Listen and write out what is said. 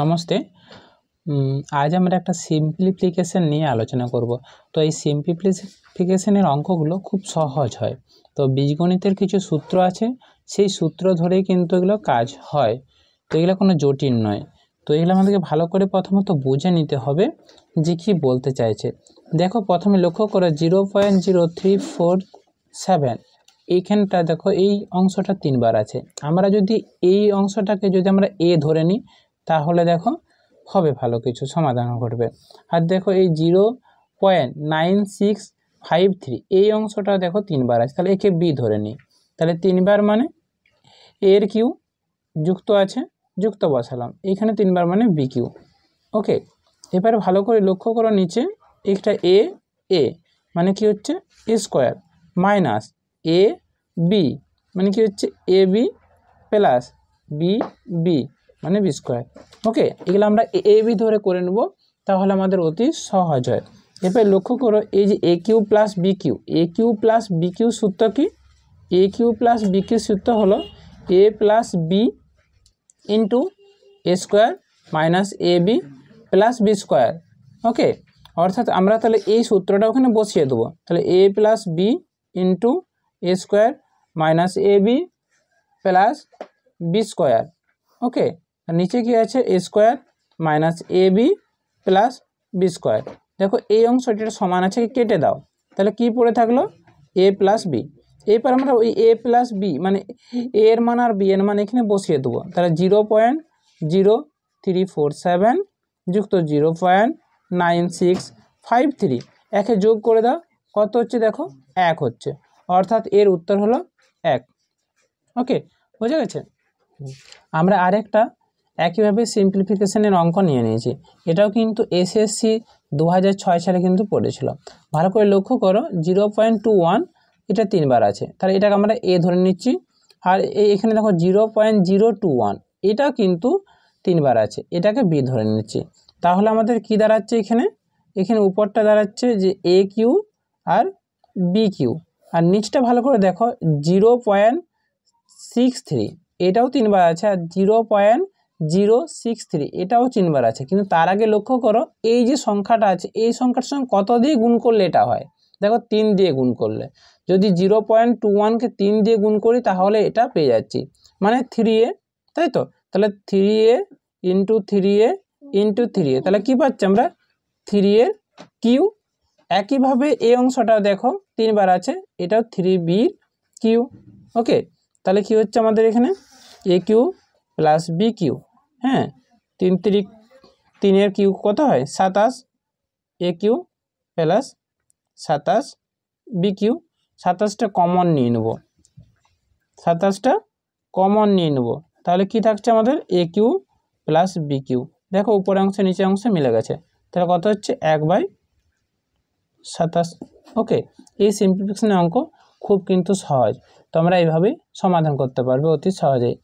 নমস্তে আজ আমরা একটা সিম্পলিফিকেশান নিয়ে আলোচনা করব তো এই সিম্পলিফিকেশানের অঙ্কগুলো খুব সহজ হয় তো বীজগণিতের কিছু সূত্র আছে সেই সূত্র ধরেই কিন্তু এগুলো কাজ হয় তো এগুলো কোনো জটিল নয় তো এগুলো আমাদেরকে ভালো করে প্রথমত বুঝে নিতে হবে যে কি বলতে চাইছে দেখো প্রথমে লক্ষ্য করো zero point zero three four seven এইখানটা দেখো এই অংশটা তিনবার আছে আমরা যদি এই অংশটাকে যদি আমরা এ ধরে নিই তাহলে দেখো হবে ভালো কিছু সমাধান ঘটবে আর দেখো এই zero point nine six five three এই অংশটা দেখো তিনবার আছে তাহলে একে বি ধরে নিই তাহলে তিনবার মানে এর কিউ যুক্ত আছে যুক্ত বসালাম এখানে তিনবার মানে বি কিউ ওকে এবার ভালো করে লক্ষ্য করো নিচে একটা এ এ মানে কি হচ্ছে a square minus a b মানে কি হচ্ছে a b plus b b মানে বি স্কোয়ার ওকে এগুলো আমরা এ বি ধরে করে নেব তাহলে আমাদের অতি সহজ হয় এবার লক্ষ্য করো এই যে a cube plus b cube a cube plus b cube সূত্র কি a cube plus b cube সূত্র হলো a plus b into a square minus a b plus b square okay অর্থাৎ আমরা তাহলে এই সূত্রটা ওখানে বসিয়ে দেবো তাহলে a plus b into a square minus a b plus b square okay আর নিচে কি আছে a square minus a b plus b square দেখো এই অংশটির সমান আছে কেটে দাও তাহলে কি পড়ে থাকলো এ প্লাস বি এরপর আমরা ওই এ প্লাস বি মানে এ এর মান আর বি এর মান এখানে বসিয়ে দেবো তাহলে zero point zero three four seven যুক্ত zero point nine six five three একে যোগ করে দাও কত হচ্ছে দেখো এক হচ্ছে অর্থাৎ এর উত্তর হলো এক ওকে বুঝে গেছে আমরা আরেকটা একইভাবে সিম্পলিফিকেশানের অঙ্ক নিয়ে নিয়েছি এটাও কিন্তু এসএসসি দু সালে কিন্তু পড়েছিল ভালো করে লক্ষ্য করো জিরো পয়েন্ট টু ওয়ান এটা তিনবার আছে তাহলে এটাকে আমরা এ ধরে নিচ্ছি আর এখানে দেখো zero point zero two one এটাও কিন্তু তিনবার আছে এটাকে বি ধরে নিচ্ছি তাহলে আমাদের কি দাঁড়াচ্ছে এখানে এখানে উপরটা দাঁড়াচ্ছে যে এ কিউ আর বি কিউ আর নিচটা ভালো করে দেখো জিরো পয়েন্ট সিক্স থ্রি এটাও তিনবার আছে আর zero point zero six three এটাও চিনবার আছে কিন্তু তার আগে লক্ষ্য করো এই যে সংখ্যাটা আছে এই সংখ্যার সঙ্গে কত দিয়ে গুণ করলে এটা হয় দেখো তিন দিয়ে গুণ করলে যদি জিরো পয়েন্ট টু ওয়ানকে তিন দিয়ে গুণ করি তাহলে এটা পেয়ে যাচ্ছি মানে থ্রি এ তাই তো তাহলে three a into three a into three a তাহলে কী পাচ্ছি আমরা থ্রি এর কিউ একইভাবে এ অংশটা দেখো তিনবার আছে এটাও থ্রি বির কিউ ওকে তাহলে কি হচ্ছে আমাদের এখানে a cube plus b cube হ্যাঁ তিন তিরিক তিনের কিউ কত হয় সাতাশ এ কিউ প্লাস সাতাশ বি কিউ সাতাশটা কমন নিয়ে নেব সাতাশটা কমন নিয়ে নেব তাহলে কি থাকছে আমাদের a cube plus b cube দেখো উপরের অংশে নিচের অংশে মিলে গেছে তাহলে কত হচ্ছে এক বাই সাতাশ ওকে এই সিম্পলিফিকেশনের অঙ্ক খুব কিন্তু সহজ তোমরা এইভাবেই সমাধান করতে পারবে অতি সহজেই